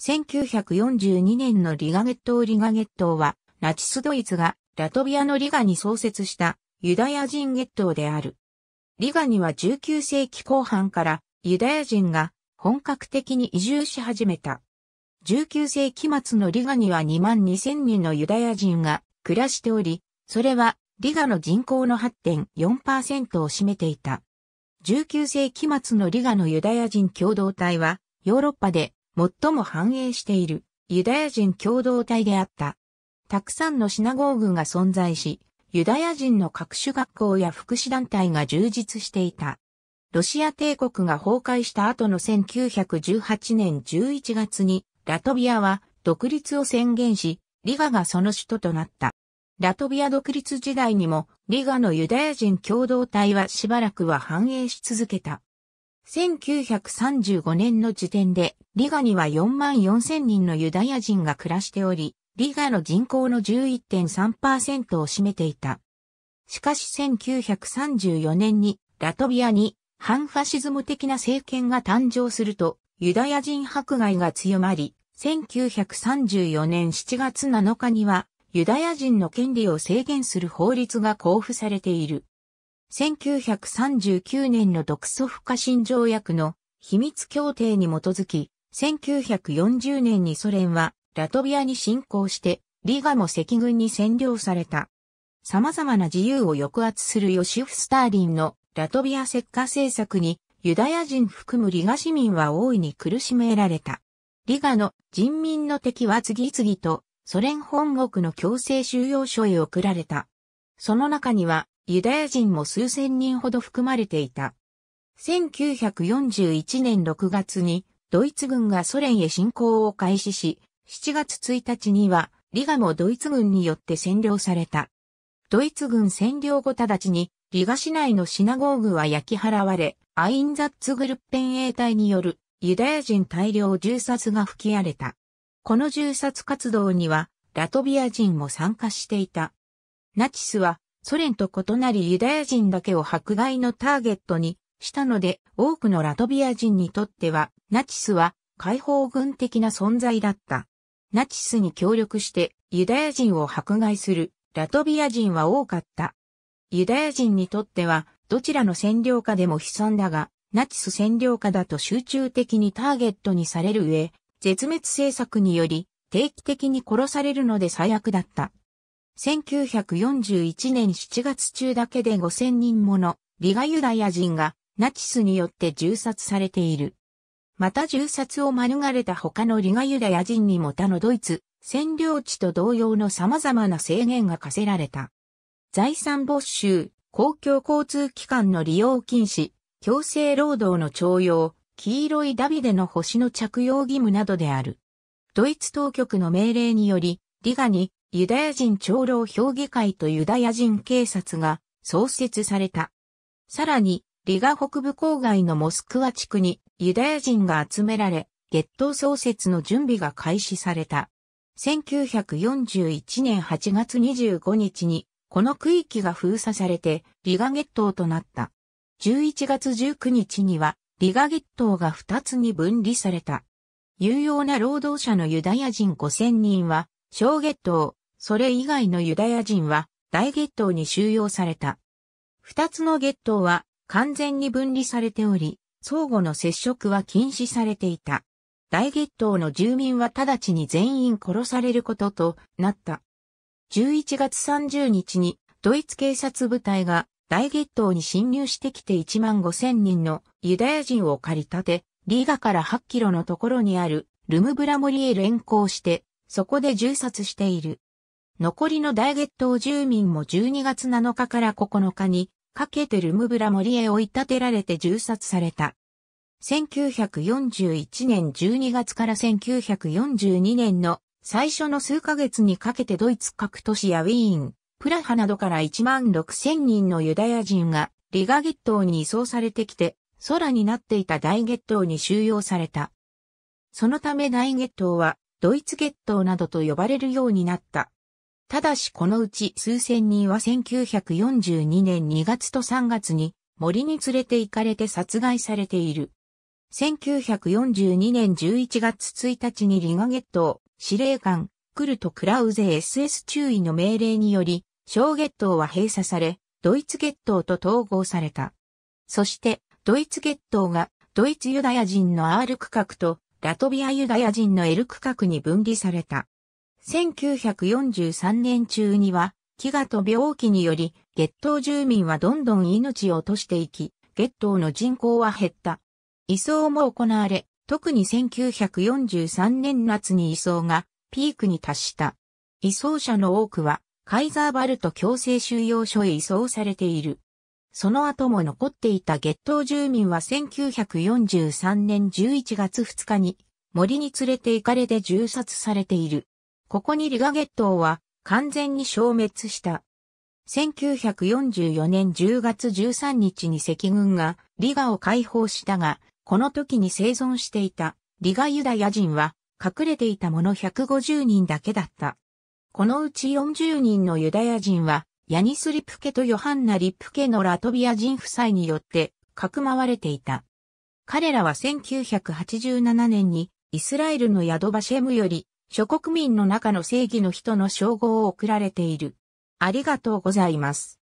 1942年のリガゲットリガゲットは、ナチスドイツがラトビアのリガに創設したユダヤ人ゲットである。リガには19世紀後半からユダヤ人が本格的に移住し始めた。19世紀末のリガには2万2000人のユダヤ人が暮らしており、それはリガの人口の8.4%を占めていた。19世紀末のリガのユダヤ人共同体は、ヨーロッパで最も繁栄しているユダヤ人共同体であった。たくさんのシナゴーグが存在し、ユダヤ人の各種学校や福祉団体が充実していた。ロシア帝国が崩壊した後の1918年11月に、ラトビアは独立を宣言し、リガがその首都となった。ラトビア独立時代にも、リガのユダヤ人共同体はしばらくは繁栄し続けた。1935年の時点で、リガには4万4千人のユダヤ人が暮らしており、リガの人口の11.3%を占めていた。しかし1934年にラトビアに反ファシズム的な政権が誕生すると、ユダヤ人迫害が強まり、1934年7月7日にはユダヤ人の権利を制限する法律が公布されている。1939年の独ソ不可侵条約の秘密協定に基づき、1940年にソ連はラトビアに侵攻して、リガも赤軍に占領された。様々な自由を抑圧するヨシフ・スターリンのラトビア石化政策にユダヤ人含むリガ市民は大いに苦しめられた。リガの人民の敵は次々とソ連本国の強制収容所へ送られた。その中にはユダヤ人も数千人ほど含まれていた。1941年6月にドイツ軍がソ連へ侵攻を開始し、7月1日にはリガもドイツ軍によって占領された。ドイツ軍占領後直ちにリガ市内のシナゴーグは焼き払われ、アインザッツグルッペン衛隊によるユダヤ人大量銃殺が吹き荒れた。この銃殺活動にはラトビア人も参加していた。ナチスはソ連と異なりユダヤ人だけを迫害のターゲットにしたので、多くのラトビア人にとっては、ナチスは解放軍的な存在だった。ナチスに協力してユダヤ人を迫害するラトビア人は多かった。ユダヤ人にとっては、どちらの占領下でも悲惨だが、ナチス占領下だと集中的にターゲットにされる上、絶滅政策により定期的に殺されるので最悪だった。1941年7月中だけで5000人ものリガユダヤ人がナチスによって銃殺されている。また銃殺を免れた他のリガユダヤ人にも他のドイツ、占領地と同様の様々な制限が課せられた。財産没収、公共交通機関の利用禁止、強制労働の徴用、黄色いダビデの星の着用義務などである。ドイツ当局の命令により、リガにユダヤ人長老評議会とユダヤ人警察が創設された。さらに、リガ北部郊外のモスクワ地区にユダヤ人が集められ、月頭創設の準備が開始された。1941年8月25日に、この区域が封鎖されて、リガ月頭となった。11月19日には、リガ月頭が2つに分離された。有用な労働者のユダヤ人5000人は、小月頭、それ以外のユダヤ人は大月頭に収容された。二つの月頭は完全に分離されており、相互の接触は禁止されていた。大月頭の住民は直ちに全員殺されることとなった。11月30日にドイツ警察部隊が大月頭に侵入してきて1万5千人のユダヤ人を借り立て、リーガから8キロのところにあるルムブラモエへ連行して、そこで銃殺している。残りの大月島住民も12月7日から9日にかけてルムブラ森へ追い立てられて銃殺された。1941年12月から1942年の最初の数ヶ月にかけてドイツ各都市やウィーン、プラハなどから1万6千人のユダヤ人がリガゲットに移送されてきて空になっていた大ゲットに収容された。そのため大ゲットはドイツゲットなどと呼ばれるようになった。ただしこのうち数千人は1942年2月と3月に森に連れて行かれて殺害されている。1942年11月1日にリガゲットを司令官クルト・クラウゼ SS 注意の命令により、小ゲットは閉鎖され、ドイツゲットと統合された。そして、ドイツゲットがドイツユダヤ人の R 区画とラトビアユダヤ人の L 区画に分離された。1943年中には、飢餓と病気により、月頭住民はどんどん命を落としていき、月頭の人口は減った。移送も行われ、特に1943年夏に移送がピークに達した。移送者の多くは、カイザーバルト強制収容所へ移送されている。その後も残っていた月頭住民は1943年11月2日に森に連れて行かれて銃殺されている。ここにリガゲットは完全に消滅した。1944年10月13日に赤軍がリガを解放したが、この時に生存していたリガユダヤ人は隠れていたもの150人だけだった。このうち40人のユダヤ人はヤニス・リプケとヨハンナ・リプケのラトビア人夫妻によってかくまわれていた。彼らは1987年にイスラエルのヤドバシェムより諸国民の中の正義の人の称号を贈られている。ありがとうございます。